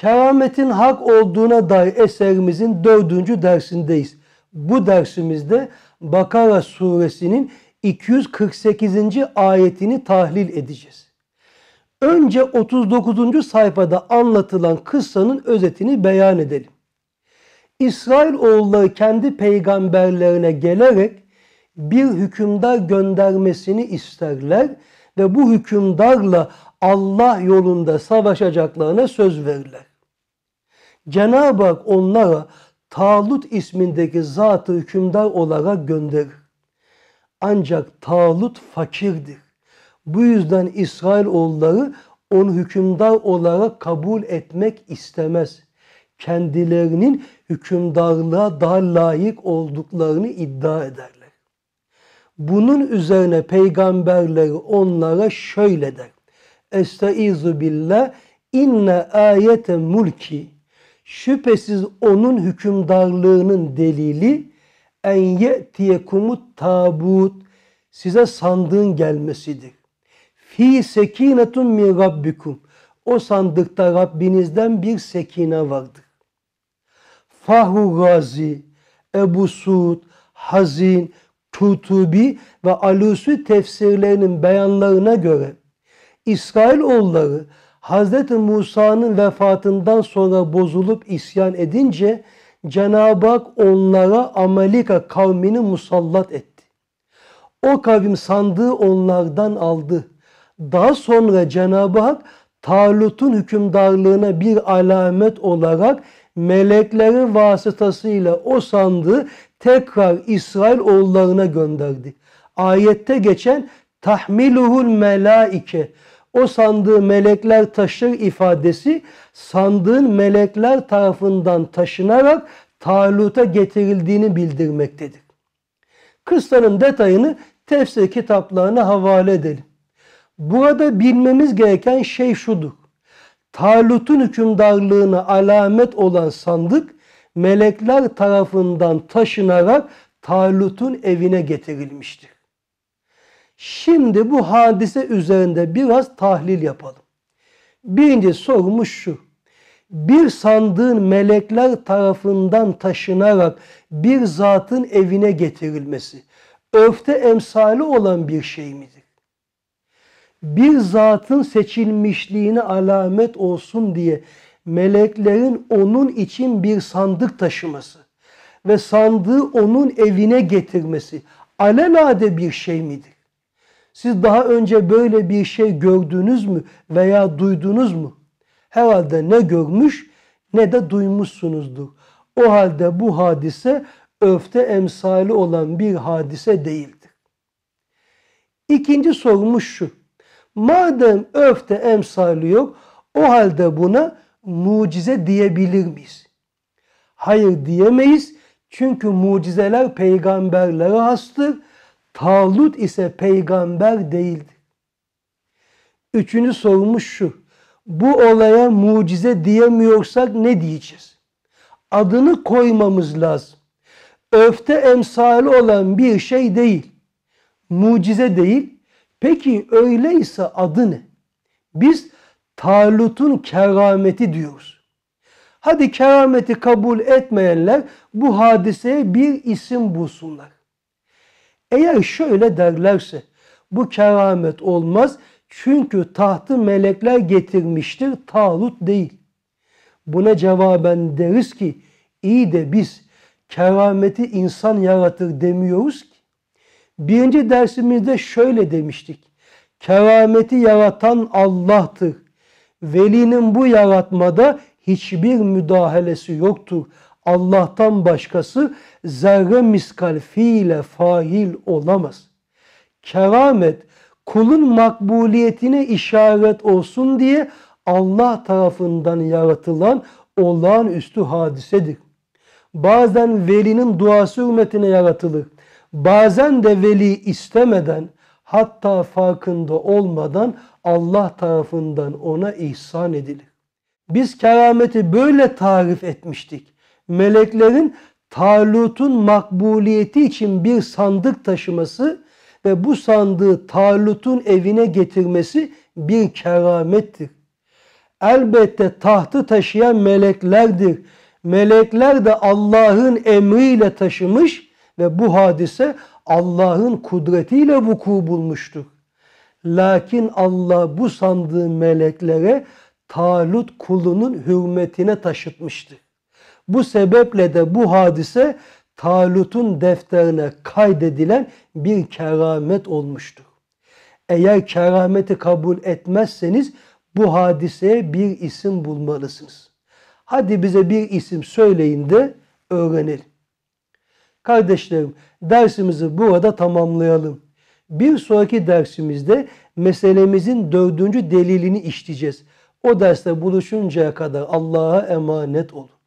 kerametin hak olduğuna dair eserimizin dördüncü dersindeyiz. Bu dersimizde Bakara suresinin 248. ayetini tahlil edeceğiz. Önce 39. sayfada anlatılan kıssanın özetini beyan edelim. İsrail oğulları kendi peygamberlerine gelerek bir hükümdar göndermesini isterler ve bu hükümdarla Allah yolunda savaşacaklarına söz verirler. Cenab-ı Hak onlara Talut ismindeki zatı hükümdar olarak gönderir. Ancak Talut fakirdir. Bu yüzden İsrail İsrailoğulları onu hükümdar olarak kabul etmek istemez. Kendilerinin hükümdarlığa daha layık olduklarını iddia ederler. Bunun üzerine peygamberleri onlara şöyle der. Estaizu billah inne ayete mulki şüphesiz onun hükümdarlığının delili en kumut tabut size sandığın gelmesidir. Fi sekinetun min rabbikum o sandıkta Rabbinizden bir sekine vardır. Fahu Razi, Ebu Suud, Hazin, Tutubi ve Alusi tefsirlerinin beyanlarına göre İsrail oğulları. Hazreti Musa'nın vefatından sonra bozulup isyan edince Cenab-ı Hak onlara Amalika kavmini musallat etti. O kavim sandığı onlardan aldı. Daha sonra Cenab-ı Hak Talut'un hükümdarlığına bir alamet olarak melekleri vasıtasıyla o sandığı tekrar İsrail oğullarına gönderdi. Ayette geçen tahmiluhul melaike o sandığı melekler taşır ifadesi sandığın melekler tarafından taşınarak Talut'a getirildiğini bildirmektedir. Kıssanın detayını tefsir kitaplarına havale edelim. Burada bilmemiz gereken şey şudur. Talut'un hükümdarlığına alamet olan sandık melekler tarafından taşınarak Talut'un evine getirilmiştir. Şimdi bu hadise üzerinde biraz tahlil yapalım. Birinci sorumuz şu. Bir sandığın melekler tarafından taşınarak bir zatın evine getirilmesi öfte emsali olan bir şey midir? Bir zatın seçilmişliğine alamet olsun diye meleklerin onun için bir sandık taşıması ve sandığı onun evine getirmesi alelade bir şey midir? Siz daha önce böyle bir şey gördünüz mü veya duydunuz mu? Herhalde ne görmüş ne de duymuşsunuzdur. O halde bu hadise öfte emsali olan bir hadise değildir. İkinci sorumuz şu. Madem öfte emsali yok o halde buna mucize diyebilir miyiz? Hayır diyemeyiz. Çünkü mucizeler peygamberlere hastır Talut ise peygamber değildi. Üçünü sormuş şu. Bu olaya mucize diyemiyorsak ne diyeceğiz? Adını koymamız lazım. Öfte emsali olan bir şey değil. Mucize değil. Peki öyleyse adı ne? Biz Talut'un kerameti diyoruz. Hadi kerameti kabul etmeyenler bu hadiseye bir isim bulsunlar. Eğer şöyle derlerse bu keramet olmaz. Çünkü tahtı melekler getirmiştir, Talut değil. Buna cevaben deriz ki iyi de biz kerameti insan yaratır demiyoruz ki. Birinci dersimizde şöyle demiştik. Kerameti yaratan Allah'tır. Velinin bu yaratmada hiçbir müdahalesi yoktur. Allah'tan başkası zerre miskal fiile fail olamaz. Keramet kulun makbuliyetine işaret olsun diye Allah tarafından yaratılan olağanüstü hadisedir. Bazen velinin duası hürmetine yaratılır. Bazen de veli istemeden hatta farkında olmadan Allah tarafından ona ihsan edilir. Biz kerameti böyle tarif etmiştik meleklerin Talut'un makbuliyeti için bir sandık taşıması ve bu sandığı Talut'un evine getirmesi bir keramettir. Elbette tahtı taşıyan meleklerdir. Melekler de Allah'ın emriyle taşımış ve bu hadise Allah'ın kudretiyle vuku bulmuştur. Lakin Allah bu sandığı meleklere Talut kulunun hürmetine taşıtmıştır. Bu sebeple de bu hadise Talut'un defterine kaydedilen bir keramet olmuştur. Eğer kerameti kabul etmezseniz bu hadiseye bir isim bulmalısınız. Hadi bize bir isim söyleyin de öğrenelim. Kardeşlerim dersimizi burada tamamlayalım. Bir sonraki dersimizde meselemizin dördüncü delilini işleyeceğiz. O derste buluşuncaya kadar Allah'a emanet olun.